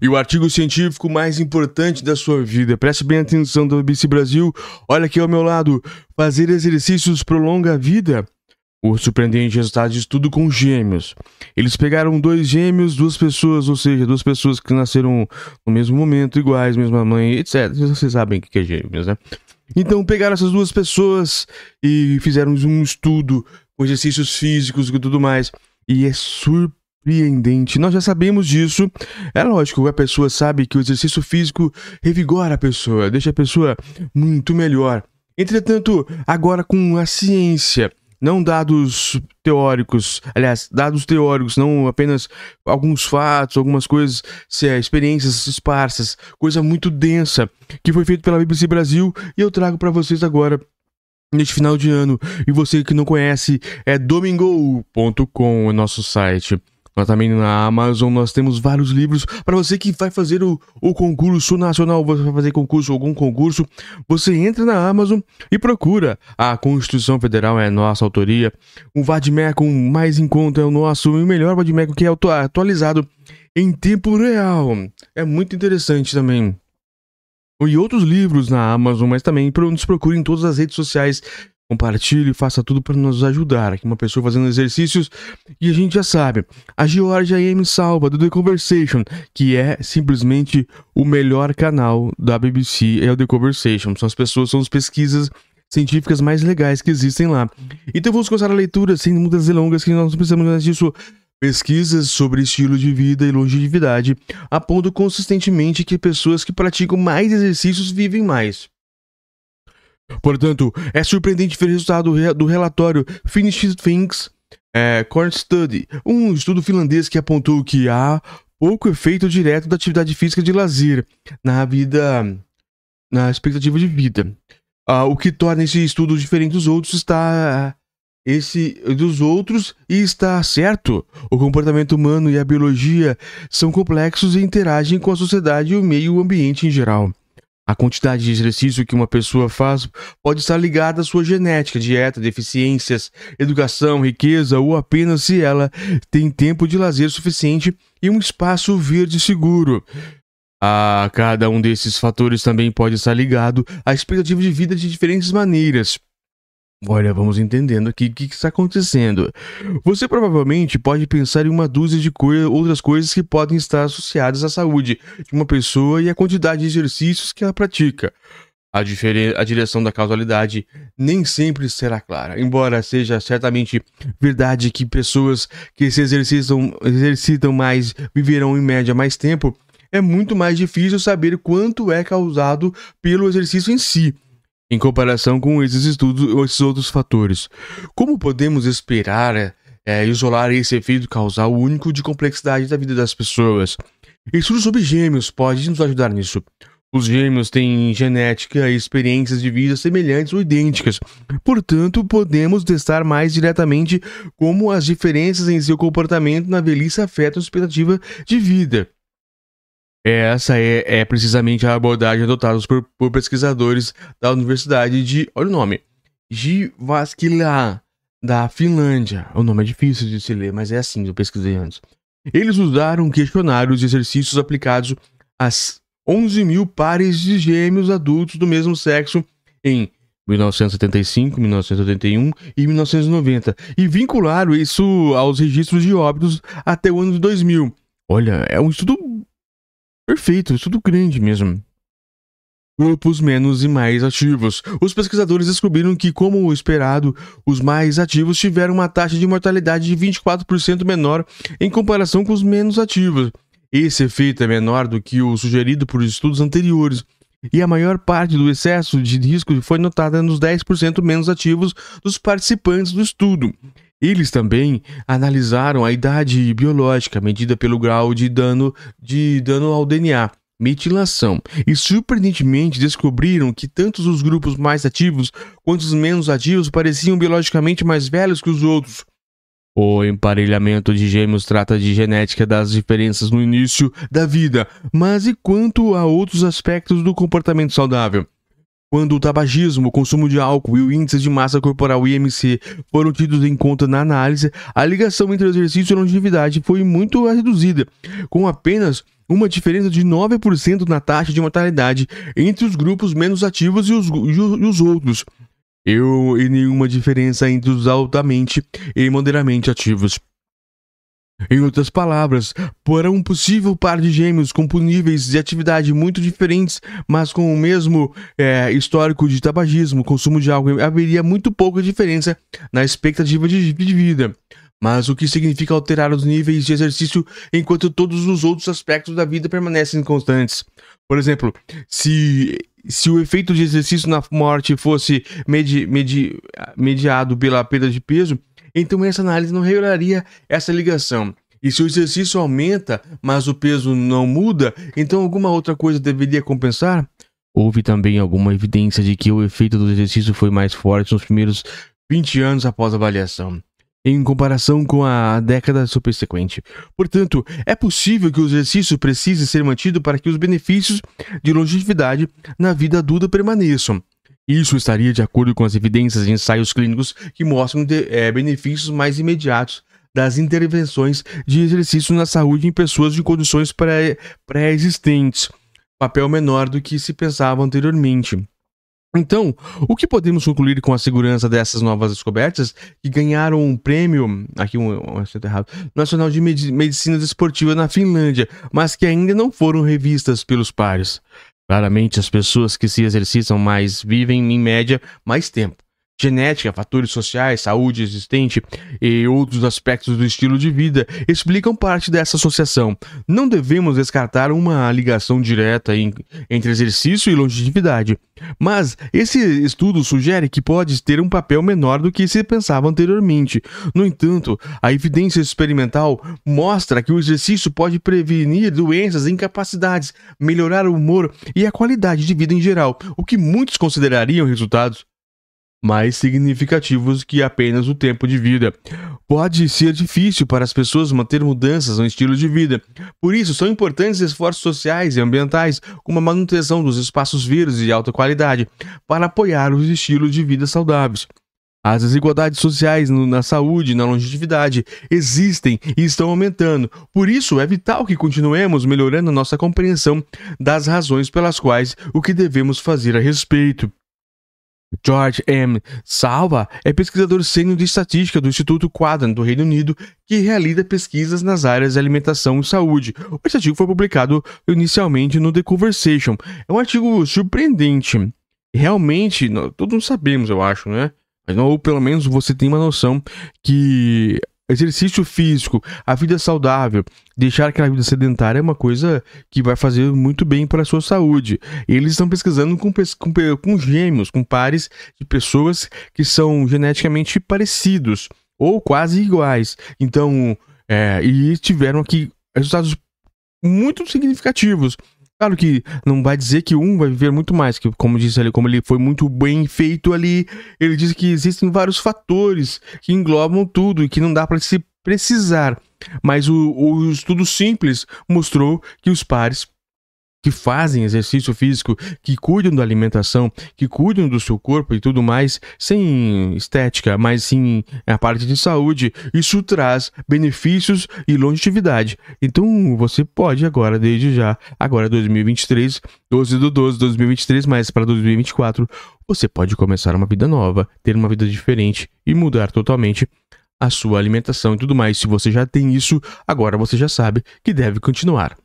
E o artigo científico mais importante da sua vida. Preste bem atenção do ABC Brasil. Olha aqui ao meu lado. Fazer exercícios prolonga a vida. O surpreendente resultado de estudo com gêmeos. Eles pegaram dois gêmeos, duas pessoas, ou seja, duas pessoas que nasceram no mesmo momento, iguais, mesma mãe, etc. Vocês sabem o que é gêmeos, né? Então pegaram essas duas pessoas e fizeram um estudo com exercícios físicos e tudo mais. E é surpreendente surpreendente. Nós já sabemos disso. É lógico, a pessoa sabe que o exercício físico revigora a pessoa, deixa a pessoa muito melhor. Entretanto, agora com a ciência, não dados teóricos, aliás, dados teóricos, não apenas alguns fatos, algumas coisas, se é, experiências esparsas, coisa muito densa, que foi feito pela BBC Brasil e eu trago para vocês agora neste final de ano. E você que não conhece é domingo.com, o nosso site. Nós também na Amazon nós temos vários livros para você que vai fazer o, o concurso nacional, você vai fazer concurso, algum concurso, você entra na Amazon e procura. A Constituição Federal é nossa autoria, o Vadmeco mais em conta é o nosso e o melhor Vadmeco que é atualizado em tempo real. É muito interessante também. E outros livros na Amazon, mas também nos procure em todas as redes sociais compartilhe, faça tudo para nos ajudar. Aqui uma pessoa fazendo exercícios e a gente já sabe. A Georgia M. Salva do The Conversation, que é simplesmente o melhor canal da BBC, é o The Conversation. São as pessoas, são as pesquisas científicas mais legais que existem lá. Então vamos começar a leitura sem muitas delongas, que nós precisamos mais disso. Pesquisas sobre estilo de vida e longevidade apontam consistentemente que pessoas que praticam mais exercícios vivem mais. Portanto, é surpreendente ver o resultado do relatório Finnish Things é, Corn Study, um estudo finlandês que apontou que há pouco efeito direto da atividade física de lazer na vida, na expectativa de vida. Ah, o que torna esse estudo diferente dos outros está esse dos outros e está certo. O comportamento humano e a biologia são complexos e interagem com a sociedade e o meio ambiente em geral. A quantidade de exercício que uma pessoa faz pode estar ligada à sua genética, dieta, deficiências, educação, riqueza ou apenas se ela tem tempo de lazer suficiente e um espaço verde seguro. A cada um desses fatores também pode estar ligado à expectativa de vida de diferentes maneiras. Olha, vamos entendendo aqui o que está acontecendo. Você provavelmente pode pensar em uma dúzia de co outras coisas que podem estar associadas à saúde de uma pessoa e à quantidade de exercícios que ela pratica. A, a direção da causalidade nem sempre será clara, embora seja certamente verdade que pessoas que se exercitam, exercitam mais viverão em média mais tempo, é muito mais difícil saber quanto é causado pelo exercício em si em comparação com esses estudos ou esses outros fatores. Como podemos esperar é, isolar esse efeito causal único de complexidade da vida das pessoas? Estudos sobre gêmeos podem nos ajudar nisso. Os gêmeos têm genética e experiências de vida semelhantes ou idênticas, portanto, podemos testar mais diretamente como as diferenças em seu comportamento na velhice afetam a expectativa de vida. Essa é, é, precisamente a abordagem adotada por, por, pesquisadores da Universidade de. Olha o nome. Jyväskylä, da Finlândia. O nome é difícil de se ler, mas é assim, eu pesquisei antes. Eles usaram questionários e exercícios aplicados às 11 mil pares de gêmeos adultos do mesmo sexo em 1975, 1981 e 1990 e vincularam isso aos registros de óbitos até o ano de 2000. Olha, é um estudo Perfeito, tudo grande mesmo. Grupos menos e mais ativos. Os pesquisadores descobriram que, como esperado, os mais ativos tiveram uma taxa de mortalidade de 24% menor em comparação com os menos ativos. Esse efeito é menor do que o sugerido por estudos anteriores, e a maior parte do excesso de risco foi notada nos 10% menos ativos dos participantes do estudo. Eles também analisaram a idade biológica medida pelo grau de dano de dano ao DNA, metilação, e surpreendentemente descobriram que tanto os grupos mais ativos quanto os menos ativos pareciam biologicamente mais velhos que os outros. O emparelhamento de gêmeos trata de genética das diferenças no início da vida, mas e quanto a outros aspectos do comportamento saudável? quando o tabagismo, o consumo de álcool e o índice de massa corporal IMC foram tidos em conta na análise, a ligação entre exercício e longevidade foi muito reduzida, com apenas uma diferença de 9% na taxa de mortalidade entre os grupos menos ativos e os, e os outros. Eu, e nenhuma diferença entre os altamente e moderadamente ativos. Em outras palavras, para um possível par de gêmeos com níveis de atividade muito diferentes, mas com o mesmo é, histórico de tabagismo, consumo de álcool, haveria muito pouca diferença na expectativa de, vida. Mas o que significa alterar os níveis de exercício enquanto todos os outros aspectos da vida permanecem constantes? Por exemplo, se se o efeito de exercício na morte fosse medi, medi, mediado pela perda de peso, então essa análise não revelaria essa ligação. E se o exercício aumenta, mas o peso não muda, então alguma outra coisa deveria compensar? Houve também alguma evidência de que o efeito do exercício foi mais forte nos primeiros 20 anos após a avaliação, em comparação com a década subsequente. Portanto, é possível que o exercício precise ser mantido para que os benefícios de longevidade na vida adulta permaneçam. Isso estaria de acordo com as evidências de ensaios clínicos que mostram de, é, benefícios mais imediatos das intervenções de exercício na saúde em pessoas de condições pré-existentes, pré papel menor do que se pensava anteriormente. Então, o que podemos concluir com a segurança dessas novas descobertas que ganharam um prêmio, aqui um, um errado, nacional de medicina desportiva na Finlândia, mas que ainda não foram revistas pelos pares? Claramente, as pessoas que se exercitam mais vivem, em média, mais tempo genética, fatores sociais, saúde existente e outros aspectos do estilo de vida explicam parte dessa associação. Não devemos descartar uma ligação direta em, entre exercício e longevidade, mas esse estudo sugere que pode ter um papel menor do que se pensava anteriormente. No entanto, a evidência experimental mostra que o exercício pode prevenir doenças e incapacidades, melhorar o humor e a qualidade de vida em geral, o que muitos considerariam resultados mais significativos que apenas o tempo de vida. Pode ser difícil para as pessoas manter mudanças no estilo de vida. Por isso, são importantes esforços sociais e ambientais, como a manutenção dos espaços verdes de alta qualidade, para apoiar os estilos de vida saudáveis. As desigualdades sociais na saúde e na longevidade existem e estão aumentando. Por isso, é vital que continuemos melhorando nossa compreensão das razões pelas quais o que devemos fazer a respeito. George M. Salva é pesquisador sênior de estatística do Instituto Quadrant do Reino Unido, que realiza pesquisas nas áreas de alimentação e saúde. O artigo foi publicado inicialmente no The Conversation. É um artigo surpreendente. Realmente, todos sabemos, eu acho, né? Mas, ou pelo menos você tem uma noção que exercício físico, a vida saudável, deixar aquela vida sedentária é uma coisa que vai fazer muito bem para a sua saúde. Eles estão pesquisando com, com, com gêmeos, com pares de pessoas que são geneticamente parecidos ou quase iguais. Então, é, e tiveram aqui resultados muito significativos. Claro que não vai dizer que um vai viver muito mais, que como disse ali, como ele foi muito bem feito ali, ele diz que existem vários fatores que englobam tudo e que não dá para se precisar. Mas o, o estudo simples mostrou que os pares que fazem exercício físico, que cuidam da alimentação, que cuidam do seu corpo e tudo mais, sem estética, mas sim a parte de saúde, isso traz benefícios e longevidade. Então você pode agora, desde já, agora 2023, 12 do 12 de 2023, mas para 2024, você pode começar uma vida nova, ter uma vida diferente e mudar totalmente a sua alimentação e tudo mais. Se você já tem isso, agora você já sabe que deve continuar.